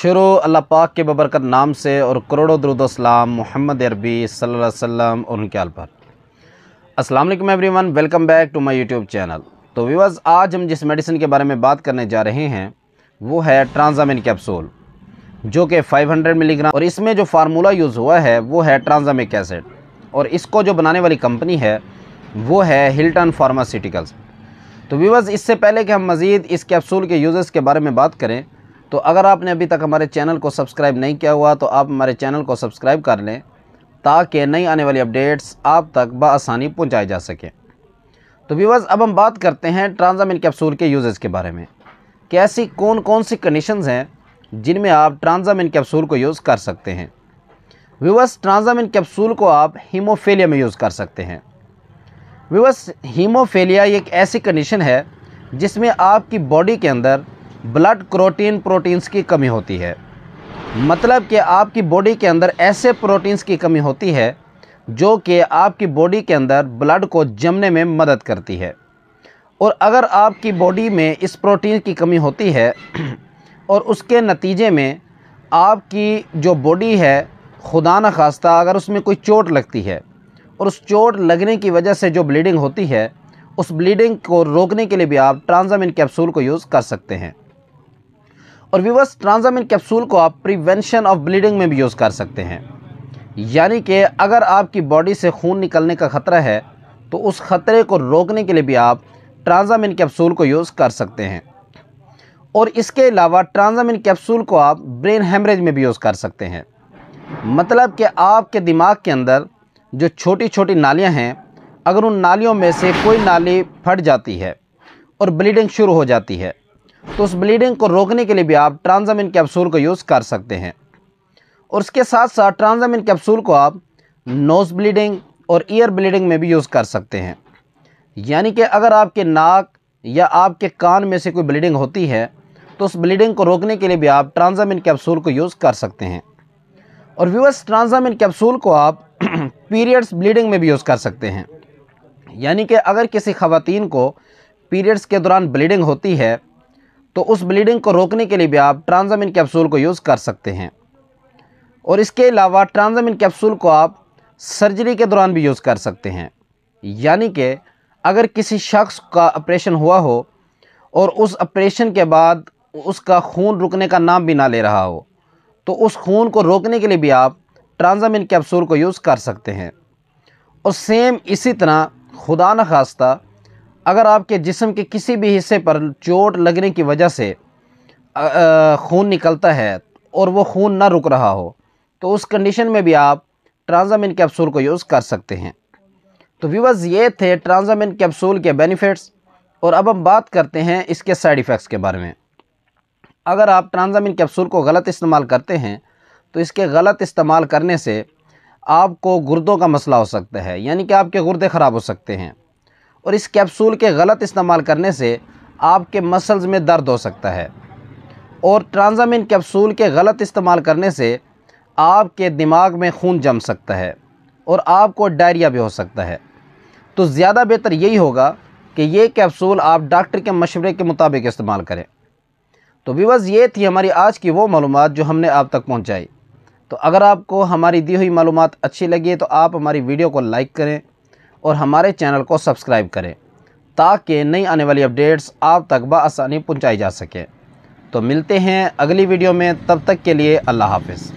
शुरू अल्लाह पाक के बबरकत नाम से और करोड़ों दरुदोसलाम मोहम्मद अरबी सल्लम और उनके आल पर अस्सलाम वालेकुम everyone welcome back to my YouTube channel तो व्यूवर्स आज हम जिस मेडिसिन के बारे में बात करने जा रहे हैं वो है ट्रांजामिन कैप्सूल जो कि 500 मिलीग्राम और इसमें जो फार्मूला यूज़ हुआ है वो है ट्रांजामिक एसिड और इसको जो बनाने वाली कंपनी है वो है हिल्टन फार्मास्यूटिकल्स तो व्यूवर्स इससे पहले कि हम मज़ीद इस कैप्सूल के यूज़र्स के बारे में बात करें तो अगर आपने अभी तक हमारे चैनल को सब्सक्राइब नहीं किया हुआ तो आप हमारे चैनल को सब्सक्राइब कर लें ताकि नई आने वाली अपडेट्स आप तक बसानी पहुँचाई जा सके तो व्यूवर्स अब हम बात करते हैं ट्रांजामिन कैप्सूल के यूज़ के बारे में कैसी कौन कौन सी कंडीशंस हैं जिनमें आप ट्रांजामिन कैप्सूल को यूज़ कर सकते हैं व्यूवर्स ट्रांजामिन कैप्सूल को आप हीमोफेलिया में यूज़ कर सकते हैं व्यूवर्स हीमोफेलिया एक ऐसी कंडीशन है जिसमें आपकी बॉडी के अंदर ब्लड क्रोटीन प्रोटीन्स की कमी होती है मतलब कि आपकी बॉडी के अंदर ऐसे प्रोटीन्स की कमी होती है जो कि आपकी बॉडी के अंदर ब्लड को जमने में मदद करती है और अगर आपकी बॉडी में इस प्रोटीन की कमी होती है और उसके नतीजे में आपकी जो बॉडी है खुदा न खास्ता अगर उसमें कोई चोट लगती है और उस चोट लगने की वजह से जो ब्लीडिंग होती है उस ब्लीडिंग को रोकने के लिए भी आप ट्रांजामिन कैप्सूल को यूज़ कर सकते हैं और विवस ट्रांजामिन कैप्सूल को आप प्रिवेंशन ऑफ ब्लीडिंग में भी यूज़ कर सकते हैं यानी कि अगर आपकी बॉडी से खून निकलने का ख़तरा है तो उस ख़तरे को रोकने के लिए भी आप ट्रांजामिन कैप्सूल को यूज़ कर सकते हैं और इसके अलावा ट्रांजामिन कैप्सूल को आप ब्रेन हेमरेज में भी यूज़ कर सकते हैं मतलब कि आपके दिमाग के अंदर जो छोटी छोटी नालियाँ हैं अगर उन नालियों में से कोई नाली फट जाती है और ब्लीडिंग शुरू हो जाती है तो उस ब्लीडिंग को रोकने के लिए भी आप ट्रांजामिन कैप्सूल को यूज़ कर सकते हैं और उसके साथ साथ ट्रांजामिन कैप्सूल को आप नोज़ ब्लीडिंग और ईयर ब्लीडिंग में भी यूज़ कर सकते हैं यानी कि अगर आपके नाक या आपके कान में से कोई ब्लीडिंग होती है तो उस ब्लीडिंग को रोकने के लिए भी आप ट्रांजामिन कैप्सूल को यूज़ कर सकते हैं और व्यूअर्स ट्रांजामिन कैप्सूल को आप पीरियड्स ब्लीडिंग में भी यूज़ कर सकते हैं यानी कि अगर किसी ख़वातीन को पीरियड्स के दौरान ब्लीडिंग होती है तो उस ब्लीडिंग को रोकने के लिए भी आप ट्रांजामिन कैप्सूल को यूज़ कर सकते हैं और इसके अलावा ट्रांजामिन कैप्सूल को आप सर्जरी के दौरान भी यूज़ कर सकते हैं यानी कि अगर किसी शख्स का ऑपरेशन हुआ हो और उस ऑपरेशन के बाद उसका खून रुकने का नाम भी ना ले रहा हो तो उस खून को रोकने के लिए भी आप ट्रांजामिन कैप्सूल को यूज़ कर सकते हैं और सेम इसी तरह खुदा न खास्ता अगर आपके जिसम के किसी भी हिस्से पर चोट लगने की वजह से खून निकलता है और वो खून ना रुक रहा हो तो उस कंडीशन में भी आप ट्रांजामिन कैप्सूल को यूज़ कर सकते हैं तो व्यूवर्स ये थे ट्रांजामिन कैप्सूल के बेनिफिट्स और अब हम बात करते हैं इसके साइड इफ़ेक्ट्स के बारे में अगर आप ट्रांजामिन कैप्सूल को गलत इस्तेमाल करते हैं तो इसके गलत इस्तेमाल करने से आपको गुर्दों का मसला हो सकता है यानी कि आपके गुर्दे ख़राब हो सकते हैं और इस कैप्सूल के गलत इस्तेमाल करने से आपके मसल्स में दर्द हो सकता है और ट्रांजामिन कैप्सूल के गलत इस्तेमाल करने से आपके दिमाग में खून जम सकता है और आपको डायरिया भी हो सकता है तो ज़्यादा बेहतर यही होगा कि ये कैप्सूल आप डॉक्टर के मशवरे के मुताबिक इस्तेमाल करें तो विवज़ ये थी हमारी आज की वो मालूम जो हमने आप तक पहुँचाई तो अगर आपको हमारी दी हुई मालूम अच्छी लगी है तो आप हमारी वीडियो को लाइक करें और हमारे चैनल को सब्सक्राइब करें ताकि नई आने वाली अपडेट्स आप तक बसानी पहुँचाई जा सके तो मिलते हैं अगली वीडियो में तब तक के लिए अल्लाह हाफिज़